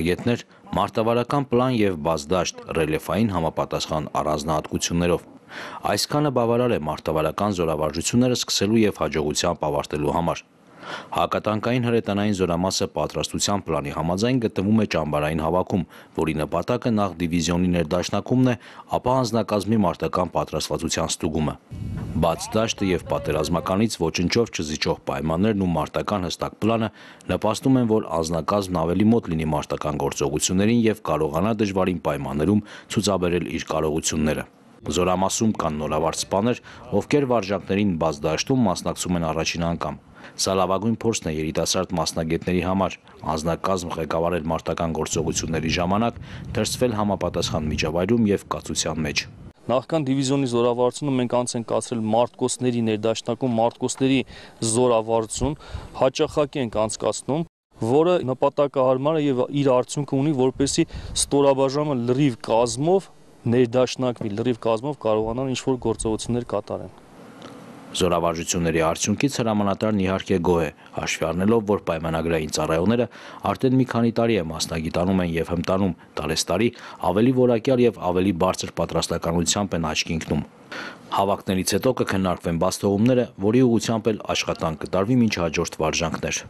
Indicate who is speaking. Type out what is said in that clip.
Speaker 1: մասնագետներ մարտավարական պլան եւ բազդաշտ ռելիեֆային համապատասխան առանձնահատկություններով։ Այս քանը բավարար է մարտավարական զորավարժությունները սկսելու եւ հաջողությամբ ավարտելու համար։ Հակատանկային հրետանային զորամասը պատրաստության պլանի համաձայն գտնվում է ճամբարային հավաքում, որի նպատակը նախ դիվիզիոնի ներդաշնակումն է, ապա անձնակազմի մարտական պատրաստվածության ստուգումը։ Բաց դաշտը եւ պատերազմականից ոչնչով չզիջող պայմաններն ու մարտական հստակ պլանը նպաստում են, որ անznակազմն ավելի մոտ լինի մարտական գործողություններին եւ կարողանա դժվարին պայմաններում ցուցաբերել իր կարողությունները։ Զորամասում կան նորավար սպաներ, ովքեր վարժանքներին բաց դաշտում մասնակցում են առաջին անգամ։ Սա լավագույն փորձն է երիտասարդ մասնագետների համար անznակազմ ղեկավարել մարտական գործողությունների ժամանակ, դրսվել համապատասխան միջավայրում եւ կացության մեջ։
Speaker 2: Նախքան դիվիզիոնի զորավարությունը մենք անց ենք կացրել մարտկոսների ներդաշնակում մարտկոսների զորավարություն, հաճախակ ենք անցկացնում որը նպատակահարմար է եւ իր արդյունքը ունի, որպեսի ստորաբաժանը լրիվ կազմով ներդաշնակվի, լրիվ կազմով կարողանան ինչ որ գործողություններ կատարեն։
Speaker 1: Զորավարժությունների արդյունքից հրամանատարն իհարկե գոհ է, հաշվի առնելով, որ պայմանագրային ծառայողները արդեն մի քանի տարի է մասնագիտանում են եւ հմտանում, տարեստարի ավելի որակյալ եւ ավելի բարձր պատրաստականությամբ են աչքի ընկնում։ Հավաքներից հետո կքննարկվեն բաստողումները, որի ուղղությամբ էլ աշխատանք կդարվի ոչ հաջորդ վարժանքներ։